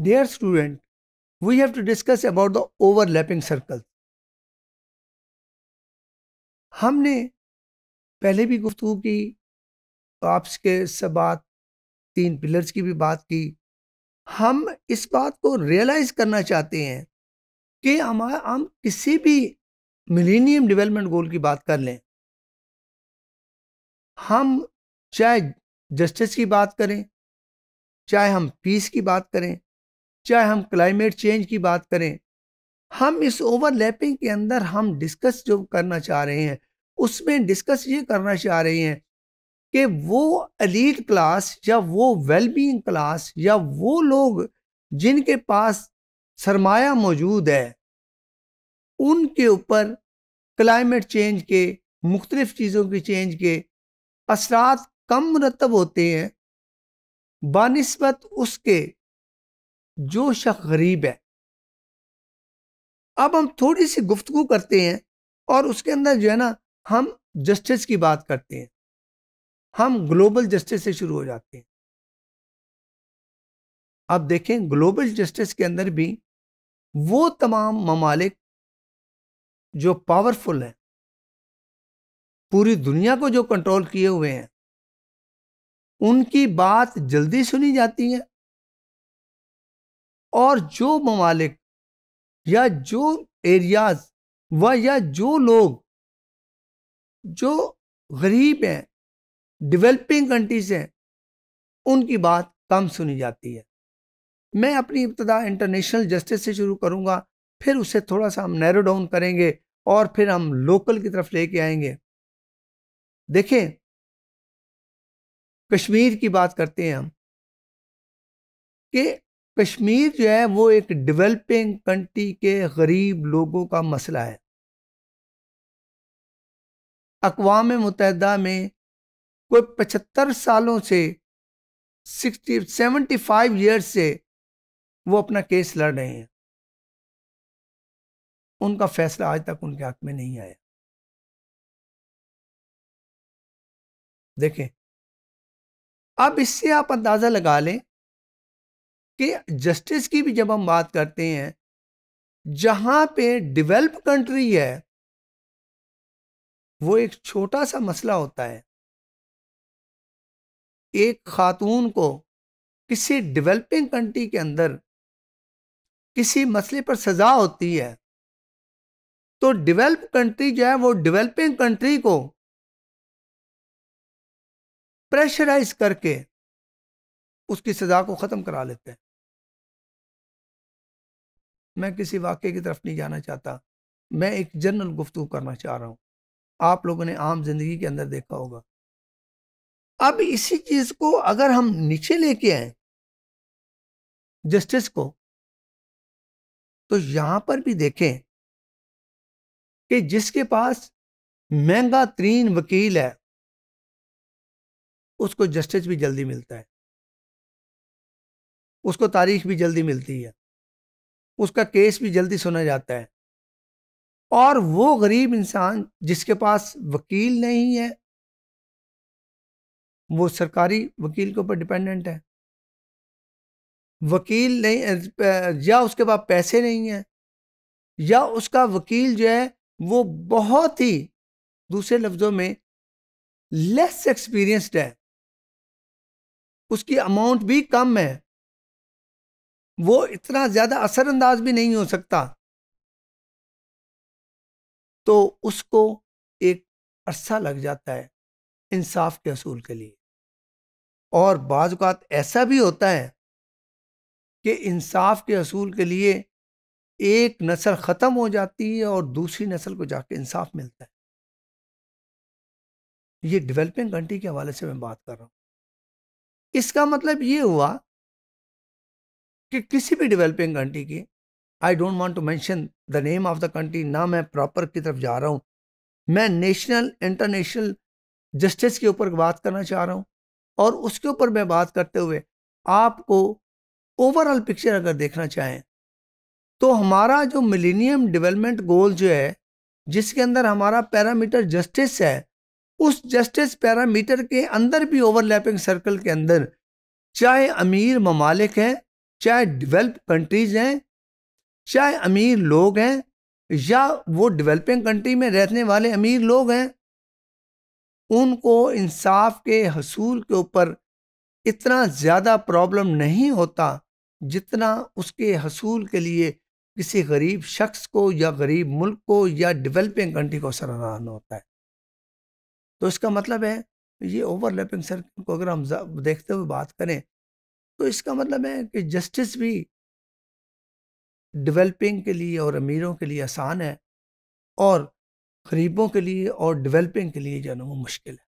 Dear student, we have to discuss about the overlapping circle हमने पहले भी गुफ्तु की ऑप्स के सबात तीन पिलर्स की भी बात की हम इस बात को रियलाइज़ करना चाहते हैं कि हम हम किसी भी मिलेनियम डेवलपमेंट गोल की बात कर लें हम चाहे जस्टिस की बात करें चाहे हम पीस की बात करें चाहे हम क्लाइमेट चेंज की बात करें हम इस ओवरलैपिंग के अंदर हम डिस्कस जो करना चाह रहे हैं उसमें डिस्कस ये करना चाह रहे हैं कि वो अलीट क्लास या वो वेलबींग क्लास या वो लोग जिनके पास सरमाया मौजूद है उनके ऊपर क्लाइमेट चेंज के मुख्तलिफ़ चीज़ों के चेंज के असरात कम मरतब होते हैं बनस्बत उसके जो शख्स गरीब है अब हम थोड़ी सी गुफ्तगु करते हैं और उसके अंदर जो है ना हम जस्टिस की बात करते हैं हम ग्लोबल जस्टिस से शुरू हो जाते हैं अब देखें ग्लोबल जस्टिस के अंदर भी वो तमाम ममालिक जो पावरफुल हैं पूरी दुनिया को जो कंट्रोल किए हुए हैं उनकी बात जल्दी सुनी जाती है और जो ममालिक या जो एरियाज व या जो लोग जो गरीब हैं डेवलपिंग कंट्रीज हैं उनकी बात कम सुनी जाती है मैं अपनी इब्तदा इंटरनेशनल जस्टिस से शुरू करूँगा फिर उसे थोड़ा सा हम नैरो डाउन करेंगे और फिर हम लोकल की तरफ लेके आएंगे देखें कश्मीर की बात करते हैं हम कि कश्मीर जो है वो एक डेवलपिंग कंट्री के गरीब लोगों का मसला है अकवाम मुतहदा में कोई पचहत्तर सालों से सिक्सटी सेवेंटी फाइव ईयर्स से वो अपना केस लड़ रहे हैं उनका फैसला आज तक उनके हक में नहीं आया देखें अब इससे आप अंदाज़ा लगा लें कि जस्टिस की भी जब हम बात करते हैं जहां पे डेवलप कंट्री है वो एक छोटा सा मसला होता है एक खातून को किसी डेवलपिंग कंट्री के अंदर किसी मसले पर सज़ा होती है तो डेवलप कंट्री जो है वो डेवलपिंग कंट्री को प्रेशराइज करके उसकी सज़ा को ख़त्म करा लेते हैं मैं किसी वाक्य की तरफ नहीं जाना चाहता मैं एक जनरल गुफ्तु करना चाह रहा हूँ आप लोगों ने आम जिंदगी के अंदर देखा होगा अब इसी चीज को अगर हम नीचे लेके आए जस्टिस को तो यहां पर भी देखें कि जिसके पास महंगा तरीन वकील है उसको जस्टिस भी जल्दी मिलता है उसको तारीख भी जल्दी मिलती है उसका केस भी जल्दी सुना जाता है और वो गरीब इंसान जिसके पास वकील नहीं है वो सरकारी वकील के ऊपर डिपेंडेंट है वकील नहीं या उसके पास पैसे नहीं है या उसका वकील जो है वो बहुत ही दूसरे लफ्ज़ों में लेस एक्सपीरियंस्ड है उसकी अमाउंट भी कम है वो इतना ज़्यादा असरअंदाज भी नहीं हो सकता तो उसको एक अरसा लग जाता है इंसाफ के असूल के लिए और बाज ऐसा भी होता है कि इंसाफ के असूल के लिए एक नस्ल ख़त्म हो जाती है और दूसरी नस्ल को जाके इंसाफ मिलता है ये डेवलपिंग कंट्री के हवाले से मैं बात कर रहा हूँ इसका मतलब ये हुआ कि किसी भी डेवलपिंग कंट्री की I don't want to mention the name of the country ना मैं प्रॉपर की तरफ जा रहा हूँ मैं नेशनल इंटरनेशनल जस्टिस के ऊपर बात करना चाह रहा हूँ और उसके ऊपर मैं बात करते हुए आपको ओवरऑल पिक्चर अगर देखना चाहें तो हमारा जो मिलीनियम डिवेलपमेंट गोल जो है जिसके अंदर हमारा पैरामीटर जस्टिस है उस जस्टिस पैरामीटर के अंदर भी ओवरलैपिंग सर्कल के अंदर चाहे अमीर ममालिक हैं चाहे डेवलप कंट्रीज हैं चाहे अमीर लोग हैं या वो डेवलपिंग कंट्री में रहने वाले अमीर लोग हैं उनको इंसाफ के हसूल के ऊपर इतना ज़्यादा प्रॉब्लम नहीं होता जितना उसके हसूल के लिए किसी गरीब शख्स को या गरीब मुल्क को या डेवलपिंग कंट्री को सराहना होता है तो इसका मतलब है ये ओवरलैपिंग सर्किल को अगर हम देखते हुए बात करें तो इसका मतलब है कि जस्टिस भी डेवलपिंग के लिए और अमीरों के लिए आसान है और गरीबों के लिए और डेवलपिंग के लिए जो है ना वो मुश्किल है